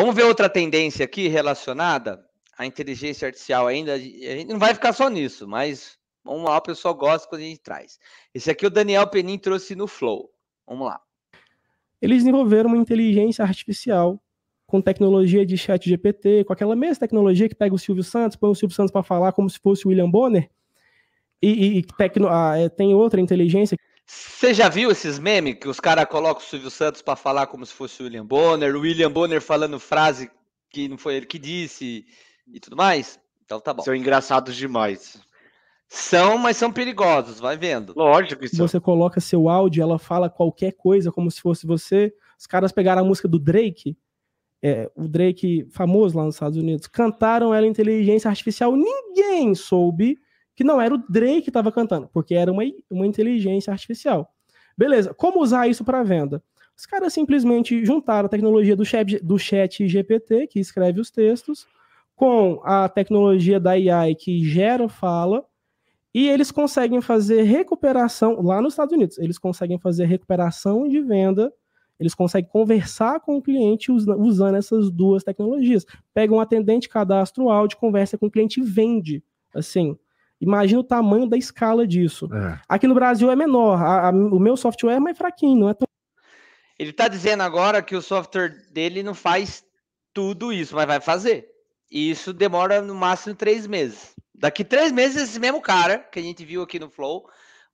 Vamos ver outra tendência aqui relacionada à inteligência artificial ainda. A gente não vai ficar só nisso, mas vamos lá, o pessoal gosta quando a gente traz. Esse aqui o Daniel Penin trouxe no Flow. Vamos lá. Eles desenvolveram uma inteligência artificial com tecnologia de chat GPT, com aquela mesma tecnologia que pega o Silvio Santos, põe o Silvio Santos para falar como se fosse o William Bonner. E, e tecno, ah, é, tem outra inteligência você já viu esses memes que os caras colocam o Silvio Santos para falar como se fosse o William Bonner, o William Bonner falando frase que não foi ele que disse e tudo mais? Então tá bom. São engraçados demais. São, mas são perigosos, vai vendo. Lógico que são. Você coloca seu áudio, ela fala qualquer coisa como se fosse você. Os caras pegaram a música do Drake, é, o Drake famoso lá nos Estados Unidos, cantaram ela inteligência artificial, ninguém soube que não era o Drake que estava cantando, porque era uma, uma inteligência artificial. Beleza, como usar isso para venda? Os caras simplesmente juntaram a tecnologia do chat, do chat GPT, que escreve os textos, com a tecnologia da AI, que gera fala, e eles conseguem fazer recuperação, lá nos Estados Unidos, eles conseguem fazer recuperação de venda eles conseguem conversar com o cliente usando essas duas tecnologias. Pega um atendente, cadastra o áudio, conversa com o cliente e vende. Assim, Imagina o tamanho da escala disso. É. Aqui no Brasil é menor, a, a, o meu software é mais fraquinho, não é tão... Ele está dizendo agora que o software dele não faz tudo isso, mas vai fazer. E isso demora no máximo três meses. Daqui três meses, esse mesmo cara que a gente viu aqui no Flow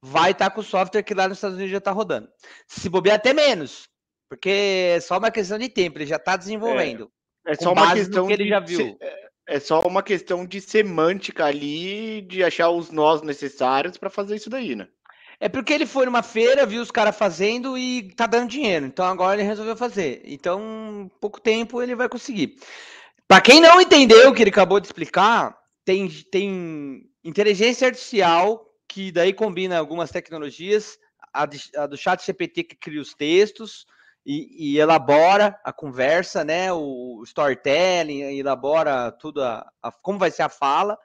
vai estar tá com o software que lá nos Estados Unidos já está rodando. Se bobear, até menos, porque é só uma questão de tempo, ele já está desenvolvendo. É, é só uma questão que ele já viu. É, é só uma questão de semântica ali, de achar os nós necessários para fazer isso daí, né? É porque ele foi numa feira, viu os caras fazendo e tá dando dinheiro. Então agora ele resolveu fazer. Então, pouco tempo ele vai conseguir. Para quem não entendeu o que ele acabou de explicar, tem, tem inteligência artificial que daí combina algumas tecnologias, a, de, a do chat GPT que cria os textos, e, e, elabora a conversa, né? O storytelling, elabora tudo, a, a, como vai ser a fala.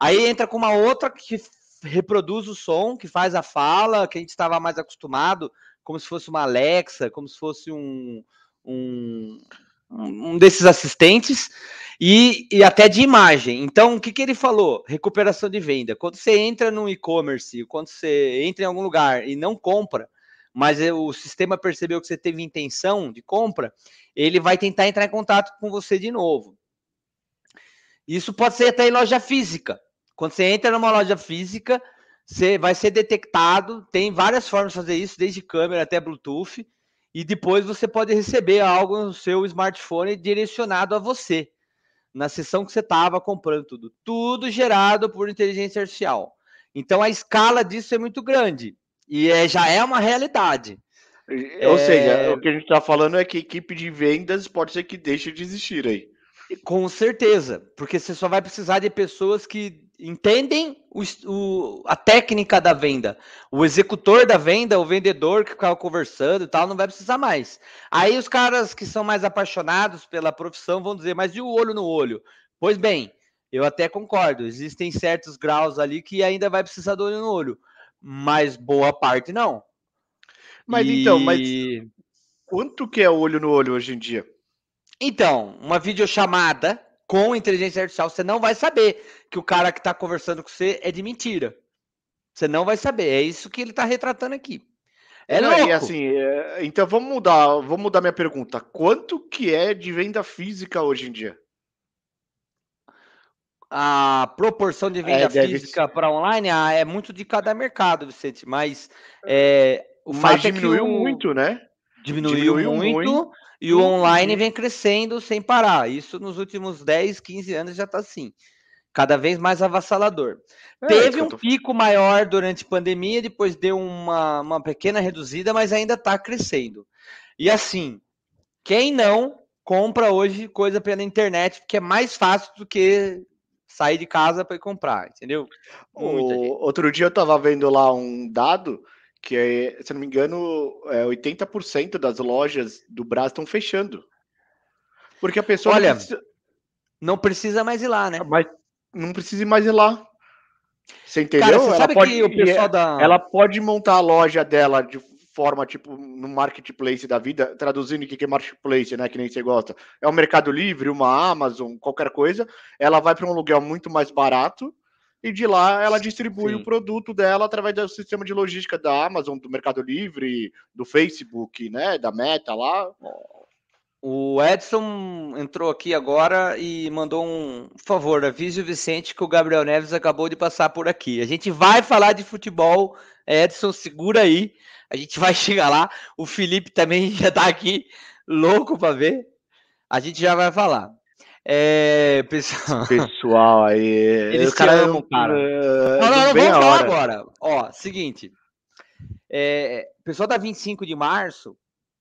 Aí entra com uma outra que reproduz o som, que faz a fala, que a gente estava mais acostumado, como se fosse uma Alexa, como se fosse um, um, um desses assistentes, e, e até de imagem. Então, o que, que ele falou? Recuperação de venda. Quando você entra no e-commerce, quando você entra em algum lugar e não compra, mas o sistema percebeu que você teve intenção de compra, ele vai tentar entrar em contato com você de novo. Isso pode ser até em loja física. Quando você entra numa loja física, você vai ser detectado. Tem várias formas de fazer isso, desde câmera até Bluetooth. E depois você pode receber algo no seu smartphone direcionado a você, na sessão que você estava comprando tudo. Tudo gerado por inteligência artificial. Então a escala disso é muito grande. E é, já é uma realidade. É, ou é... seja, o que a gente está falando é que equipe de vendas pode ser que deixe de existir aí. Com certeza, porque você só vai precisar de pessoas que entendem o, o, a técnica da venda. O executor da venda, o vendedor que ficava conversando e tal, não vai precisar mais. Aí os caras que são mais apaixonados pela profissão vão dizer, mas e o olho no olho? Pois bem, eu até concordo, existem certos graus ali que ainda vai precisar do olho no olho mas boa parte não. Mas e... então, mas quanto que é olho no olho hoje em dia? Então, uma videochamada com inteligência artificial, você não vai saber que o cara que está conversando com você é de mentira. Você não vai saber. É isso que ele está retratando aqui. É não, louco. assim, é, então vamos mudar, vamos mudar minha pergunta. Quanto que é de venda física hoje em dia? a proporção de venda é, física para online ah, é muito de cada mercado, Vicente, mas é, é o mas fato é diminuiu é o, muito, né? Diminuiu, diminuiu muito, muito, e o online uhum. vem crescendo sem parar. Isso nos últimos 10, 15 anos já está assim. Cada vez mais avassalador. É, Teve um tô... pico maior durante a pandemia, depois deu uma, uma pequena reduzida, mas ainda está crescendo. E assim, quem não compra hoje coisa pela internet, porque é mais fácil do que sair de casa para comprar, entendeu? O... Outro dia eu estava vendo lá um dado que, se não me engano, é 80% das lojas do Brasil estão fechando. Porque a pessoa. Olha, não precisa... não precisa, mais ir lá, né? Mas não precisa mais ir lá. Você entendeu? Cara, você ela, pode, que o pessoal da... ela pode montar a loja dela de, forma, tipo, no marketplace da vida, traduzindo o que é marketplace, né? Que nem você gosta. É o um Mercado Livre, uma Amazon, qualquer coisa. Ela vai para um aluguel muito mais barato e de lá ela distribui Sim. o produto dela através do sistema de logística da Amazon, do Mercado Livre, do Facebook, né? Da Meta lá. O Edson entrou aqui agora e mandou um favor, avise o Vicente que o Gabriel Neves acabou de passar por aqui. A gente vai falar de futebol Edson, segura aí. A gente vai chegar lá. O Felipe também já tá aqui louco para ver. A gente já vai falar. É, pessoal. Pessoal aí. Eles o cara, amam, eh, cara. não, não, não vamos falar hora. agora. Ó, seguinte. É, pessoal da 25 de março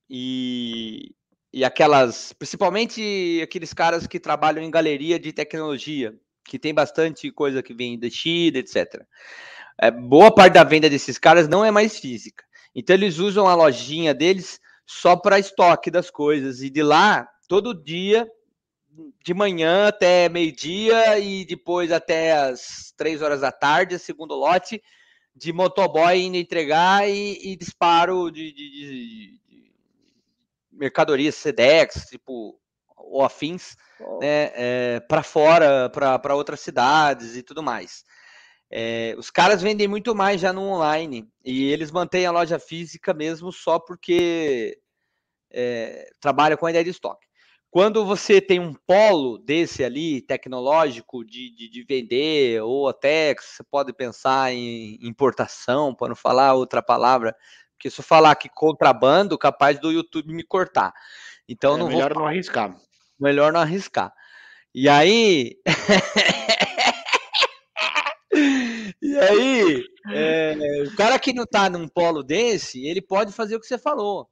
e, e aquelas. Principalmente aqueles caras que trabalham em galeria de tecnologia, que tem bastante coisa que vem da China, etc é, boa parte da venda desses caras não é mais física. Então eles usam a lojinha deles só para estoque das coisas. E de lá, todo dia, de manhã até meio-dia e depois até as três horas da tarde, segundo lote, de motoboy indo entregar e, e disparo de, de, de, de mercadorias Sedex, tipo, ou afins, oh. né, é, para fora, para outras cidades e tudo mais. É, os caras vendem muito mais já no online e eles mantêm a loja física mesmo só porque é, trabalham com a ideia de estoque. Quando você tem um polo desse ali, tecnológico, de, de, de vender, ou até você pode pensar em importação, para não falar outra palavra, porque se eu falar que contrabando, capaz do YouTube me cortar. Então é não melhor vou... não arriscar. Melhor não arriscar. E aí E aí, é, o cara que não tá num polo desse, ele pode fazer o que você falou.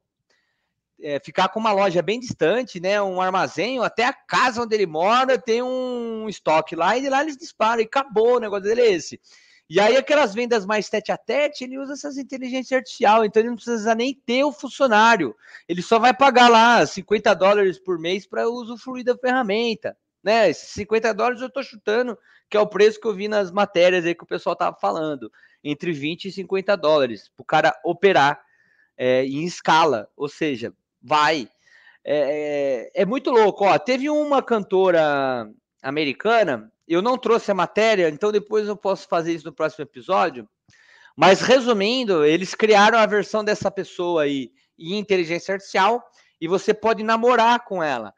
É, ficar com uma loja bem distante, né? Um armazém, ou até a casa onde ele mora tem um estoque lá, e lá eles disparam, e acabou o negócio dele é esse. E aí, aquelas vendas mais tete a tete, ele usa essas inteligências artificial, então ele não precisa nem ter o funcionário. Ele só vai pagar lá 50 dólares por mês para usufruir da ferramenta né? Esses 50 dólares eu tô chutando, que é o preço que eu vi nas matérias aí que o pessoal tava falando, entre 20 e 50 dólares, para o cara operar é, em escala, ou seja, vai. É, é, é muito louco, ó. Teve uma cantora americana, eu não trouxe a matéria, então depois eu posso fazer isso no próximo episódio. Mas resumindo, eles criaram a versão dessa pessoa aí em inteligência artificial e você pode namorar com ela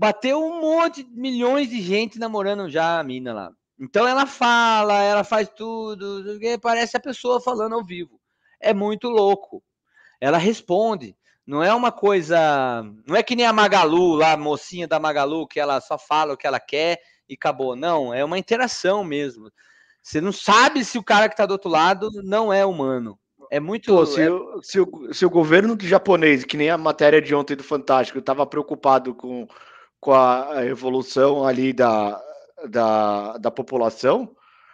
bateu um monte, de milhões de gente namorando já a mina lá. Então ela fala, ela faz tudo, parece a pessoa falando ao vivo. É muito louco. Ela responde. Não é uma coisa. Não é que nem a Magalu, lá, a mocinha da Magalu, que ela só fala o que ela quer e acabou. Não, é uma interação mesmo. Você não sabe se o cara que está do outro lado não é humano. É muito. louco. se, é... O, se, o, se o governo japonês, que nem a matéria de ontem do Fantástico, estava preocupado com com a evolução ali da, da, da população,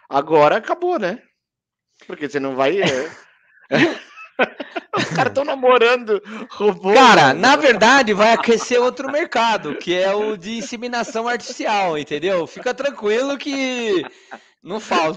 agora acabou, né? Porque você não vai. É. Os caras estão namorando robô. Cara, na verdade, vai aquecer outro mercado, que é o de inseminação artificial, entendeu? Fica tranquilo que não falta.